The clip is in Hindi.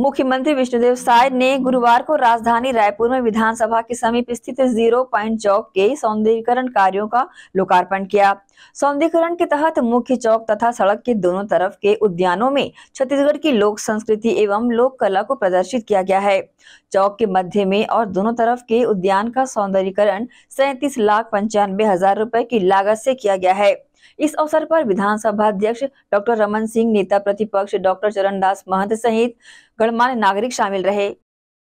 मुख्यमंत्री विष्णुदेव साय ने गुरुवार को राजधानी रायपुर में विधानसभा के समीप स्थित जीरो पॉइंट चौक के सौंदर्यकरण कार्यों का लोकार्पण किया सौंदर्यकरण के तहत मुख्य चौक तथा सड़क के दोनों तरफ के उद्यानों में छत्तीसगढ़ की लोक संस्कृति एवं लोक कला को प्रदर्शित किया गया है चौक के मध्य में और दोनों तरफ के उद्यान का सौंदर्यकरण सैतीस लाख पंचानवे हजार रूपए की लागत से किया गया है इस अवसर पर विधानसभा अध्यक्ष डॉक्टर रमन सिंह नेता प्रतिपक्ष डॉक्टर चरण दास महंत सहित गणमान्य नागरिक शामिल रहे